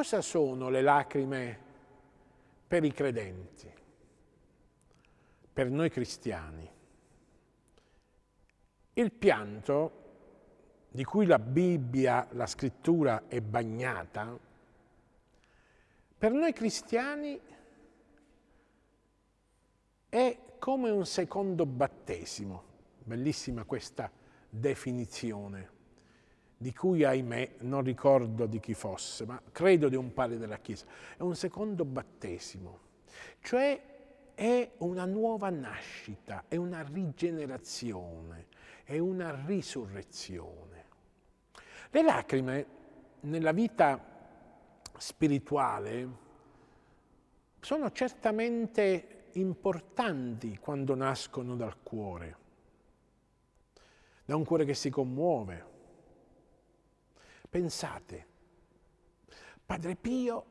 cosa sono le lacrime per i credenti, per noi cristiani? Il pianto di cui la Bibbia, la scrittura è bagnata, per noi cristiani è come un secondo battesimo. Bellissima questa definizione di cui ahimè non ricordo di chi fosse, ma credo di un padre della Chiesa, è un secondo battesimo, cioè è una nuova nascita, è una rigenerazione, è una risurrezione. Le lacrime nella vita spirituale sono certamente importanti quando nascono dal cuore, da un cuore che si commuove, Pensate, Padre Pio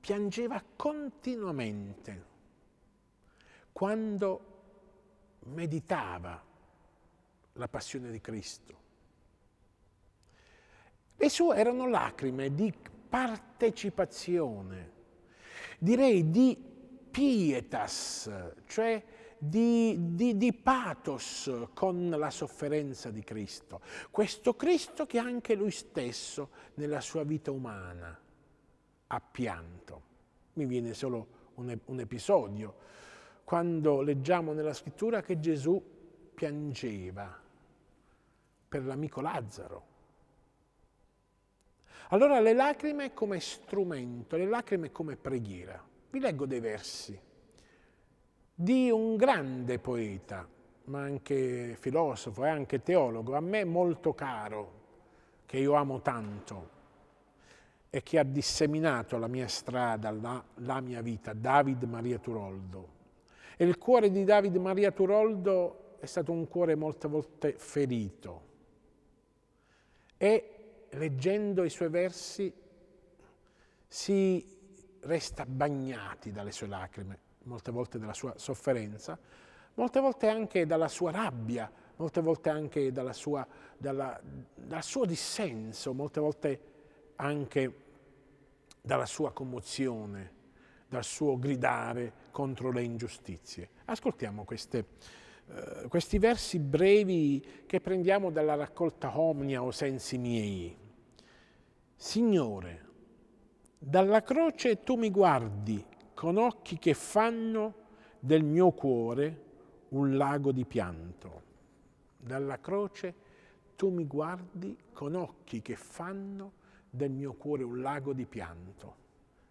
piangeva continuamente quando meditava la passione di Cristo. Le sue erano lacrime di partecipazione, direi di pietas, cioè di, di, di pathos con la sofferenza di Cristo. Questo Cristo che anche lui stesso nella sua vita umana ha pianto. Mi viene solo un, un episodio. Quando leggiamo nella scrittura che Gesù piangeva per l'amico Lazzaro. Allora le lacrime come strumento, le lacrime come preghiera. Vi leggo dei versi di un grande poeta, ma anche filosofo e anche teologo, a me molto caro, che io amo tanto e che ha disseminato la mia strada, la, la mia vita, David Maria Turoldo. E il cuore di David Maria Turoldo è stato un cuore molte volte ferito. E leggendo i suoi versi si resta bagnati dalle sue lacrime, molte volte dalla sua sofferenza, molte volte anche dalla sua rabbia, molte volte anche sua, dalla, dal suo dissenso, molte volte anche dalla sua commozione, dal suo gridare contro le ingiustizie. Ascoltiamo queste, uh, questi versi brevi che prendiamo dalla raccolta Omnia o Sensi miei. Signore, dalla croce tu mi guardi con occhi che fanno del mio cuore un lago di pianto. Dalla croce tu mi guardi con occhi che fanno del mio cuore un lago di pianto,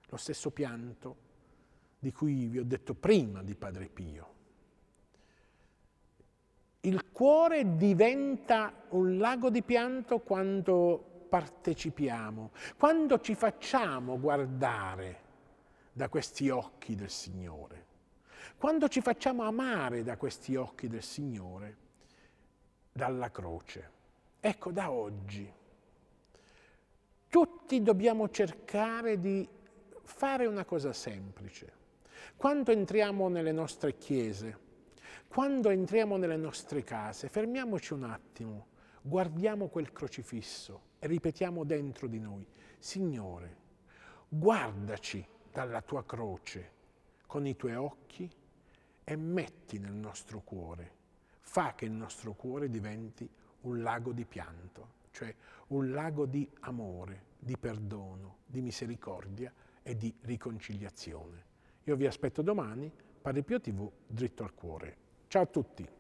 lo stesso pianto di cui vi ho detto prima di Padre Pio. Il cuore diventa un lago di pianto quando partecipiamo, quando ci facciamo guardare da questi occhi del Signore. Quando ci facciamo amare da questi occhi del Signore, dalla croce. Ecco, da oggi tutti dobbiamo cercare di fare una cosa semplice. Quando entriamo nelle nostre chiese, quando entriamo nelle nostre case, fermiamoci un attimo, guardiamo quel crocifisso e ripetiamo dentro di noi, Signore, guardaci dalla tua croce con i tuoi occhi e metti nel nostro cuore, fa che il nostro cuore diventi un lago di pianto, cioè un lago di amore, di perdono, di misericordia e di riconciliazione. Io vi aspetto domani, Padre Pio TV, dritto al cuore. Ciao a tutti!